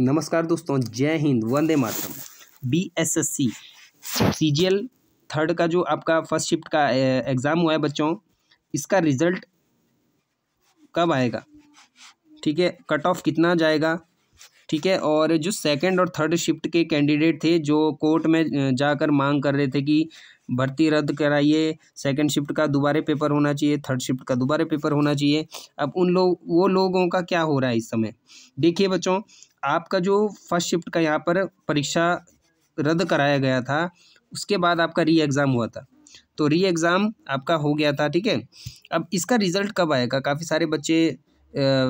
नमस्कार दोस्तों जय हिंद वंदे मातरम B S S C C G L third का जो आपका फर्स्ट शिफ्ट का एग्ज़ाम हुआ है बच्चों इसका रिजल्ट कब आएगा ठीक है कट ऑफ कितना जाएगा ठीक है और जो सेकंड और थर्ड शिफ्ट के कैंडिडेट थे जो कोर्ट में जाकर मांग कर रहे थे कि भर्ती रद्द कराइए सेकंड शिफ्ट का दोबारा पेपर होना चाहिए थर्ड शिफ्ट का दोबारा पेपर होना चाहिए अब उन लोग वो लोगों का क्या हो रहा है इस समय देखिए बच्चों आपका जो फर्स्ट शिफ्ट का यहाँ पर परीक्षा रद्द कराया गया था उसके बाद आपका री एग्ज़ाम हुआ था तो री एग्ज़ाम आपका हो गया था ठीक है अब इसका रिज़ल्ट कब आएगा काफ़ी सारे बच्चे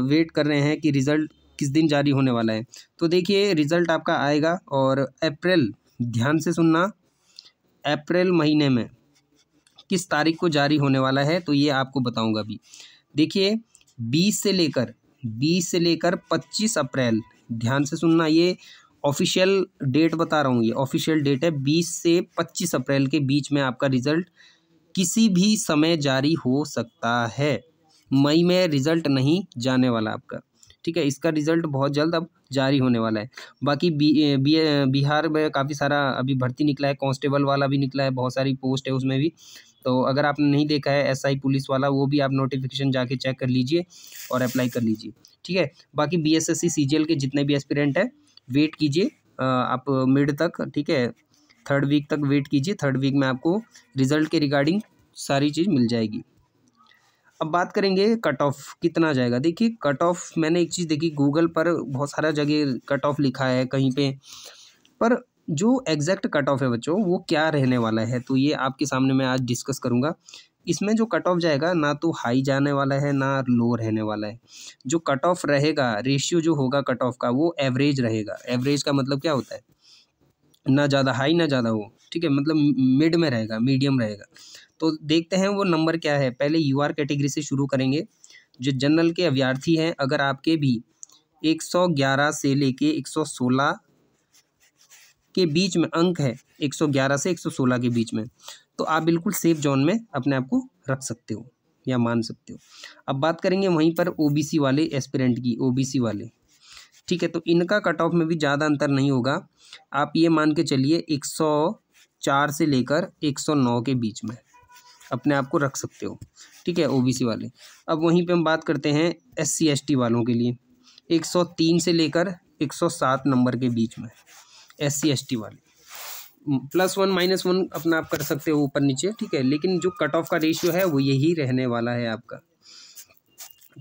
वेट कर रहे हैं कि रिज़ल्ट किस दिन जारी होने वाला है तो देखिए रिज़ल्ट आपका आएगा और अप्रैल ध्यान से सुनना अप्रैल महीने में किस तारीख को जारी होने वाला है तो ये आपको बताऊंगा अभी देखिए बीस से लेकर बीस से लेकर पच्चीस अप्रैल ध्यान से सुनना ये ऑफिशियल डेट बता रहा हूँ ये ऑफिशियल डेट है बीस से पच्चीस अप्रैल के बीच में आपका रिजल्ट किसी भी समय जारी हो सकता है मई में रिजल्ट नहीं जाने वाला आपका ठीक है इसका रिजल्ट बहुत जल्द अब जारी होने वाला है बाकी बी बिहार में काफ़ी सारा अभी भर्ती निकला है कांस्टेबल वाला भी निकला है बहुत सारी पोस्ट है उसमें भी तो अगर आपने नहीं देखा है एसआई पुलिस वाला वो भी आप नोटिफिकेशन जाके चेक कर लीजिए और अप्लाई कर लीजिए ठीक है बाकी B S S C C G L के जितने भी एस्पिरेंट हैं वेट कीजिए आप मिड तक ठीक है थर्ड वीक तक वेट कीजिए थर्ड वीक में आपको रिजल्ट के रिगार्डिंग सारी चीज़ मिल जाएगी अब बात करेंगे कट ऑफ कितना जाएगा देखिए कट ऑफ मैंने एक चीज़ देखी गूगल पर बहुत सारा जगह कट ऑफ लिखा है कहीं पे पर जो एग्जैक्ट कट ऑफ है बच्चों वो क्या रहने वाला है तो ये आपके सामने मैं आज डिस्कस करूँगा इसमें जो कट ऑफ जाएगा ना तो हाई जाने वाला है ना लो रहने वाला है जो कट ऑफ रहेगा रेशियो जो होगा कट ऑफ का वो एवरेज रहेगा एवरेज का मतलब क्या होता है ना ज़्यादा हाई ना ज़्यादा वो ठीक है मतलब मिड में रहेगा मीडियम रहेगा तो देखते हैं वो नंबर क्या है पहले यू आर कैटेगरी से शुरू करेंगे जो जनरल के अभ्यर्थी हैं अगर आपके भी 111 से लेके 116 के बीच में अंक है 111 से 116 के बीच में तो आप बिल्कुल सेफ जोन में अपने आप को रख सकते हो या मान सकते हो अब बात करेंगे वहीं पर ओबीसी वाले एस्पिरेंट की ओबीसी वाले ठीक है तो इनका कट ऑफ में भी ज़्यादा अंतर नहीं होगा आप ये मान के चलिए एक सौ चार से लेकर एक सौ नौ के बीच में अपने आप को रख सकते हो ठीक है ओबीसी वाले अब वहीं पे हम बात करते हैं एस सी एस टी वालों के लिए एक सौ तीन से लेकर एक सौ सात नंबर के बीच में एस सी एस टी वाले प्लस वन माइनस वन अपना आप कर सकते हो ऊपर नीचे ठीक है लेकिन जो कट ऑफ का रेशियो है वो यही रहने वाला है आपका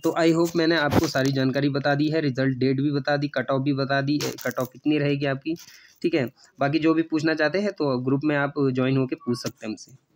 तो आई होप मैंने आपको सारी जानकारी बता दी है रिजल्ट डेट भी बता दी कट ऑफ भी बता दी कट ऑफ कितनी रहेगी आपकी ठीक है बाकी जो भी पूछना चाहते हैं तो ग्रुप में आप ज्वाइन होकर पूछ सकते हैं हमसे